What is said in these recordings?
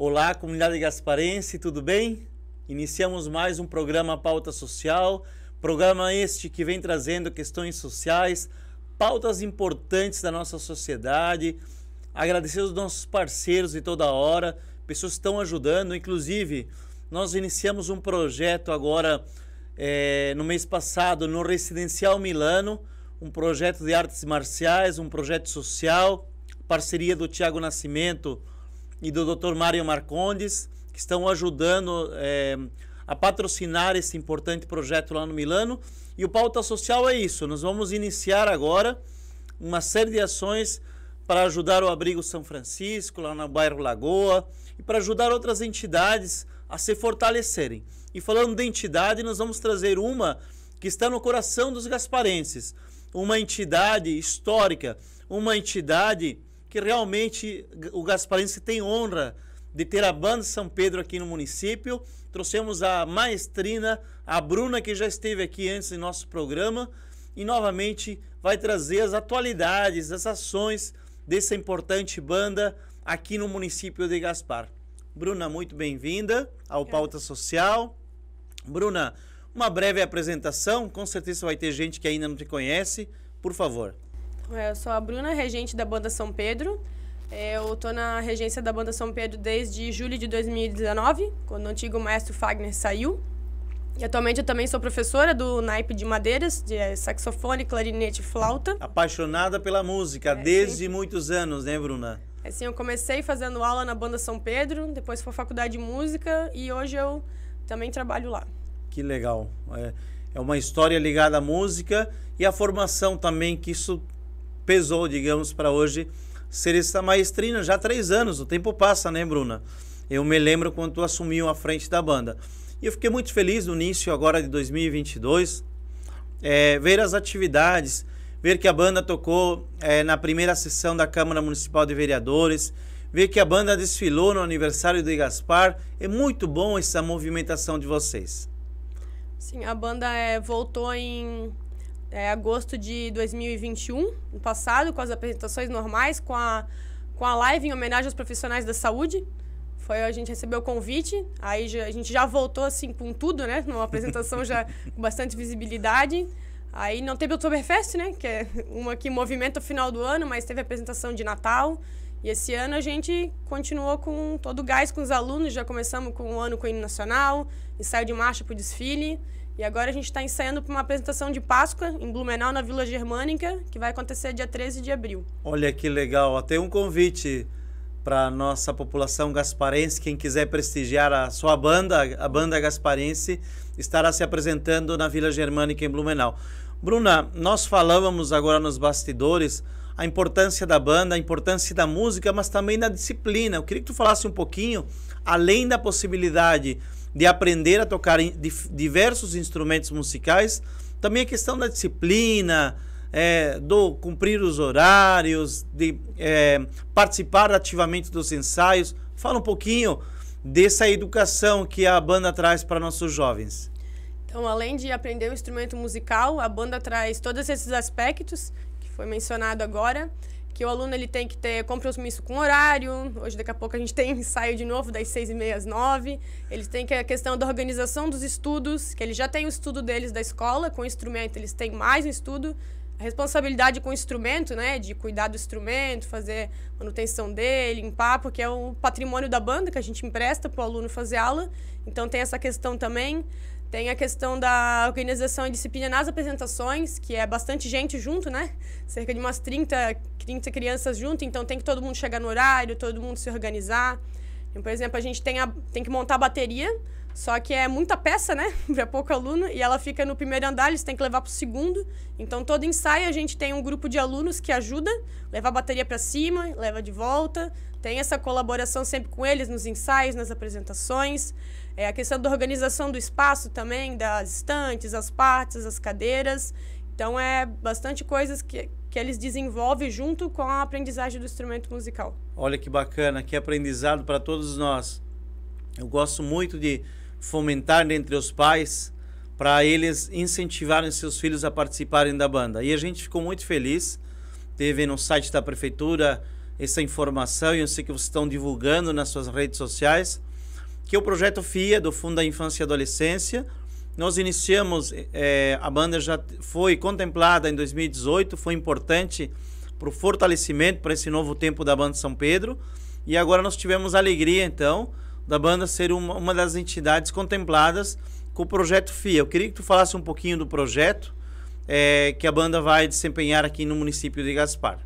Olá, comunidade gasparense, tudo bem? Iniciamos mais um programa Pauta Social, programa este que vem trazendo questões sociais, pautas importantes da nossa sociedade. Agradecer os nossos parceiros de toda hora, pessoas que estão ajudando, inclusive nós iniciamos um projeto agora é, no mês passado no Residencial Milano, um projeto de artes marciais, um projeto social, parceria do Tiago Nascimento e do Dr. Mário Marcondes, que estão ajudando é, a patrocinar esse importante projeto lá no Milano. E o Pauta Social é isso. Nós vamos iniciar agora uma série de ações para ajudar o Abrigo São Francisco, lá no bairro Lagoa, e para ajudar outras entidades a se fortalecerem. E falando de entidade, nós vamos trazer uma que está no coração dos gasparenses, uma entidade histórica, uma entidade que realmente o Gasparense tem honra de ter a banda São Pedro aqui no município. Trouxemos a maestrina, a Bruna, que já esteve aqui antes em nosso programa, e novamente vai trazer as atualidades, as ações dessa importante banda aqui no município de Gaspar. Bruna, muito bem-vinda ao Pauta Social. Bruna, uma breve apresentação, com certeza vai ter gente que ainda não te conhece. Por favor. É, eu sou a Bruna, regente da banda São Pedro. É, eu estou na regência da banda São Pedro desde julho de 2019, quando o antigo maestro Fagner saiu. E atualmente eu também sou professora do naipe de madeiras, de é, saxofone, clarinete e flauta. Apaixonada pela música é, desde sim. muitos anos, né, Bruna? Assim, eu comecei fazendo aula na banda São Pedro, depois foi faculdade de música e hoje eu também trabalho lá. Que legal. É, é uma história ligada à música e à formação também, que isso pesou, digamos, para hoje ser essa maestrina. Já há três anos, o tempo passa, né, Bruna? Eu me lembro quando tu assumiu a frente da banda. E eu fiquei muito feliz no início agora de 2022, é, ver as atividades, ver que a banda tocou é, na primeira sessão da Câmara Municipal de Vereadores, ver que a banda desfilou no aniversário de Gaspar. É muito bom essa movimentação de vocês. Sim, a banda é, voltou em é, agosto de 2021, no passado, com as apresentações normais, com a, com a live em homenagem aos profissionais da saúde. Foi, a gente recebeu o convite, aí já, a gente já voltou assim com tudo, né? Numa apresentação já com bastante visibilidade. Aí não teve o Oktoberfest, né? Que é uma que movimenta o final do ano, mas teve a apresentação de Natal. E esse ano a gente continuou com todo o gás com os alunos, já começamos com o ano com o hino nacional, ensaio de marcha para o desfile. E agora a gente está ensaiando para uma apresentação de Páscoa em Blumenau, na Vila Germânica, que vai acontecer dia 13 de abril. Olha que legal. Até um convite para a nossa população gasparense. Quem quiser prestigiar a sua banda, a banda gasparense, estará se apresentando na Vila Germânica em Blumenau. Bruna, nós falávamos agora nos bastidores a importância da banda, a importância da música, mas também da disciplina. Eu queria que tu falasse um pouquinho, além da possibilidade de aprender a tocar diversos instrumentos musicais, também a questão da disciplina, é, do cumprir os horários, de é, participar ativamente dos ensaios. Fala um pouquinho dessa educação que a banda traz para nossos jovens. Então, além de aprender o instrumento musical, a banda traz todos esses aspectos que foi mencionado agora que o aluno ele tem que ter compromisso com o horário. Hoje, daqui a pouco, a gente tem ensaio de novo das seis e meia às nove. ele tem que a questão da organização dos estudos, que ele já tem o estudo deles da escola, com o instrumento eles têm mais um estudo. A responsabilidade com o instrumento, né, de cuidar do instrumento, fazer manutenção dele, limpar, porque é o patrimônio da banda que a gente empresta para o aluno fazer aula. Então, tem essa questão também. Tem a questão da organização e disciplina nas apresentações, que é bastante gente junto, né? Cerca de umas 30, 30 crianças junto, então tem que todo mundo chegar no horário, todo mundo se organizar. Então, por exemplo, a gente tem, a, tem que montar a bateria só que é muita peça, né? Para pouco aluno. E ela fica no primeiro andar, eles têm que levar para o segundo. Então, todo ensaio a gente tem um grupo de alunos que ajuda, leva a bateria para cima, leva de volta. Tem essa colaboração sempre com eles nos ensaios, nas apresentações. É a questão da organização do espaço também, das estantes, as partes, as cadeiras. Então, é bastante coisas que, que eles desenvolvem junto com a aprendizagem do instrumento musical. Olha que bacana, que aprendizado para todos nós. Eu gosto muito de fomentar entre os pais para eles incentivarem seus filhos a participarem da banda. E a gente ficou muito feliz. Teve no site da prefeitura essa informação e eu sei que vocês estão divulgando nas suas redes sociais, que é o projeto FIA, do Fundo da Infância e Adolescência. Nós iniciamos, é, a banda já foi contemplada em 2018, foi importante para o fortalecimento, para esse novo tempo da banda São Pedro. E agora nós tivemos a alegria, então, da banda ser uma, uma das entidades contempladas com o projeto FIA. Eu queria que tu falasse um pouquinho do projeto é, que a banda vai desempenhar aqui no município de Gaspar.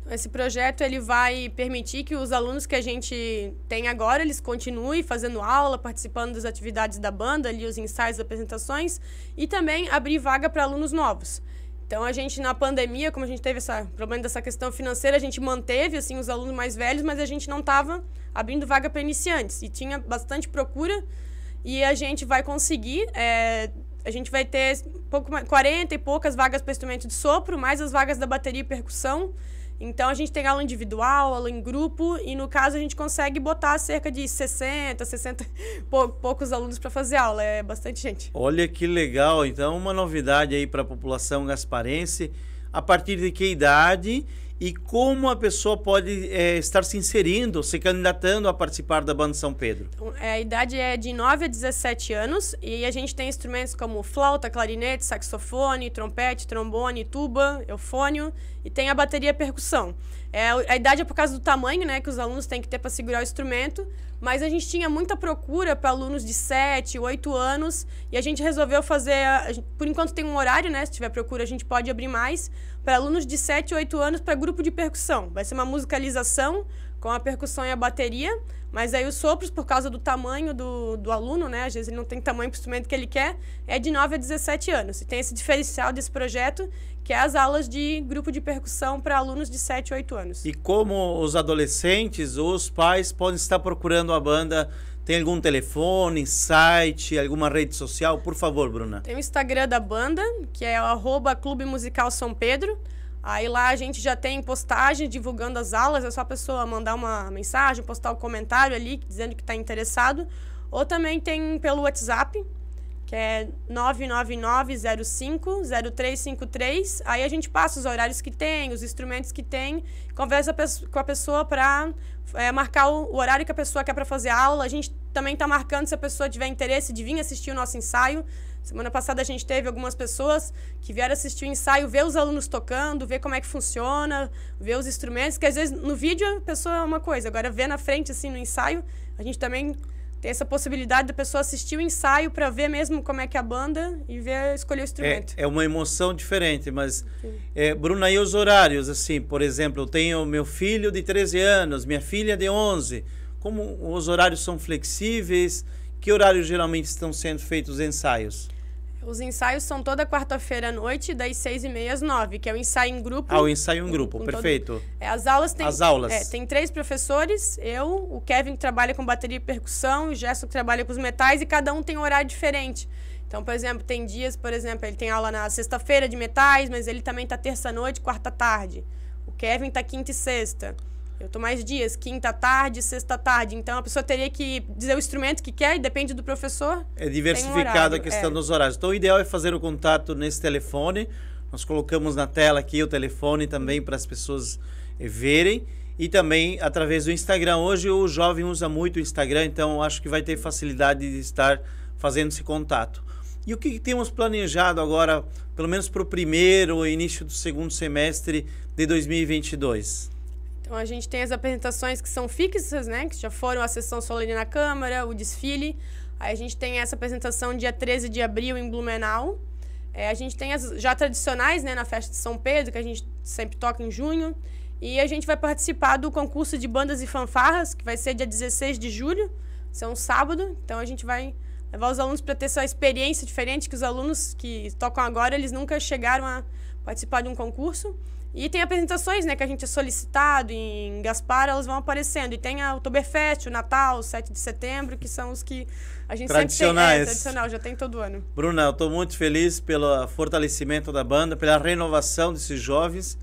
Então, esse projeto ele vai permitir que os alunos que a gente tem agora eles continuem fazendo aula, participando das atividades da banda, ali os ensaios, apresentações e também abrir vaga para alunos novos. Então a gente na pandemia, como a gente teve esse problema dessa questão financeira, a gente manteve assim os alunos mais velhos, mas a gente não estava abrindo vaga para iniciantes e tinha bastante procura e a gente vai conseguir é, a gente vai ter pouco mais, 40 e poucas vagas para instrumento de sopro, mais as vagas da bateria e percussão. Então a gente tem aula individual, aula em grupo, e no caso a gente consegue botar cerca de 60, 60 poucos alunos para fazer aula, é bastante gente. Olha que legal, então uma novidade aí para a população gasparense. A partir de que idade e como a pessoa pode é, estar se inserindo, se candidatando a participar da Banda São Pedro? Então, é, a idade é de 9 a 17 anos e a gente tem instrumentos como flauta, clarinete, saxofone, trompete, trombone, tuba, eufônio e tem a bateria percussão. É, a idade é por causa do tamanho, né, que os alunos têm que ter para segurar o instrumento, mas a gente tinha muita procura para alunos de 7, 8 anos, e a gente resolveu fazer, a, a, por enquanto tem um horário, né, se tiver procura a gente pode abrir mais, para alunos de 7, 8 anos para grupo de percussão. Vai ser uma musicalização com a percussão e a bateria, mas aí os sopros, por causa do tamanho do, do aluno, né, às vezes ele não tem tamanho para o instrumento que ele quer, é de 9 a 17 anos. E tem esse diferencial desse projeto, que é as aulas de grupo de percussão para alunos de 7, 8 anos. E como os adolescentes ou os pais podem estar procurando a banda tem algum telefone, site, alguma rede social? Por favor, Bruna. Tem o Instagram da banda, que é o arroba Clube Musical São Pedro. Aí lá a gente já tem postagem divulgando as aulas, é só a pessoa mandar uma mensagem, postar um comentário ali dizendo que está interessado. Ou também tem pelo WhatsApp, que é 999050353. Aí a gente passa os horários que tem, os instrumentos que tem, conversa com a pessoa para é, marcar o horário que a pessoa quer para fazer a aula. A gente também está marcando se a pessoa tiver interesse de vir assistir o nosso ensaio. Semana passada a gente teve algumas pessoas que vieram assistir o ensaio, ver os alunos tocando, ver como é que funciona, ver os instrumentos, que às vezes no vídeo a pessoa é uma coisa, agora ver na frente assim no ensaio, a gente também tem essa possibilidade da pessoa assistir o ensaio para ver mesmo como é que é a banda e ver escolher o é, instrumento. É, é uma emoção diferente, mas é, Bruna, e os horários assim, por exemplo, eu tenho meu filho de 13 anos, minha filha de 11, como os horários são flexíveis? Que horários geralmente estão sendo feitos os ensaios? Os ensaios são toda quarta-feira à noite, das seis e meia às nove, que é o ensaio em grupo. Ah, o ensaio em grupo, com, com perfeito. Todo... É, as aulas tem. As aulas. É, tem três professores, eu, o Kevin que trabalha com bateria e percussão, o Gerson que trabalha com os metais, e cada um tem um horário diferente. Então, por exemplo, tem dias, por exemplo, ele tem aula na sexta-feira de metais, mas ele também tá terça-noite, quarta-tarde. O Kevin tá quinta e sexta. Eu tô mais dias, quinta tarde, sexta tarde. Então a pessoa teria que dizer o instrumento que quer, depende do professor. É diversificado um a questão é. dos horários. Então o ideal é fazer o contato nesse telefone. Nós colocamos na tela aqui o telefone também para as pessoas eh, verem. E também através do Instagram. Hoje o jovem usa muito o Instagram, então acho que vai ter facilidade de estar fazendo esse contato. E o que temos planejado agora, pelo menos para o primeiro início do segundo semestre de 2022? Então a gente tem as apresentações que são fixas, né? Que já foram a sessão solene na Câmara, o desfile. Aí a gente tem essa apresentação dia 13 de abril em Blumenau. É, a gente tem as já tradicionais, né? Na festa de São Pedro, que a gente sempre toca em junho. E a gente vai participar do concurso de bandas e fanfarras, que vai ser dia 16 de julho. Isso é um sábado. Então a gente vai levar os alunos para ter essa experiência diferente que os alunos que tocam agora, eles nunca chegaram a participar de um concurso. E tem apresentações, né, que a gente é solicitado em Gaspar, elas vão aparecendo. E tem a Oktoberfest, o Natal, o 7 de setembro, que são os que a gente Tradicionais. sempre tem. É, tradicional, já tem todo ano. Bruna, eu estou muito feliz pelo fortalecimento da banda, pela renovação desses jovens.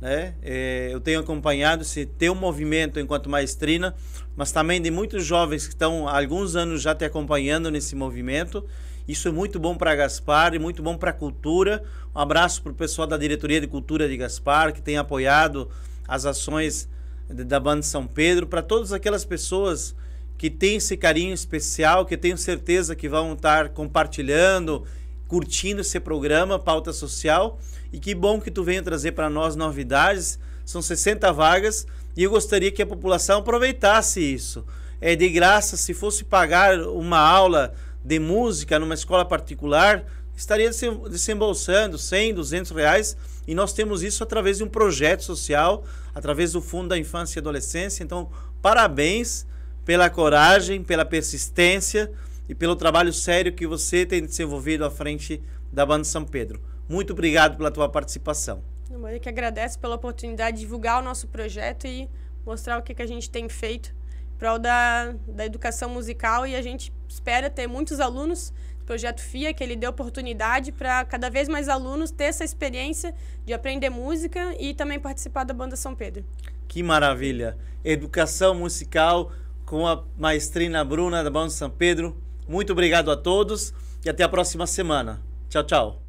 Né? É, eu tenho acompanhado esse teu movimento enquanto maestrina, mas também de muitos jovens que estão há alguns anos já te acompanhando nesse movimento. Isso é muito bom para Gaspar e muito bom para a cultura. Um abraço para o pessoal da Diretoria de Cultura de Gaspar, que tem apoiado as ações da Banda São Pedro, para todas aquelas pessoas que têm esse carinho especial, que tenho certeza que vão estar compartilhando, curtindo esse programa Pauta Social. E que bom que tu venha trazer para nós novidades. São 60 vagas e eu gostaria que a população aproveitasse isso. É de graça, se fosse pagar uma aula de música numa escola particular estaria desembolsando 100, 200 reais e nós temos isso através de um projeto social, através do Fundo da Infância e Adolescência. Então, parabéns pela coragem, pela persistência e pelo trabalho sério que você tem desenvolvido à frente da Banda São Pedro. Muito obrigado pela tua participação. Eu que agradeço pela oportunidade de divulgar o nosso projeto e mostrar o que, que a gente tem feito para o da, da educação musical e a gente espera ter muitos alunos do projeto FIA, que ele dê oportunidade para cada vez mais alunos ter essa experiência de aprender música e também participar da banda São Pedro. Que maravilha! Educação musical com a maestrina Bruna da banda São Pedro. Muito obrigado a todos e até a próxima semana. Tchau, tchau.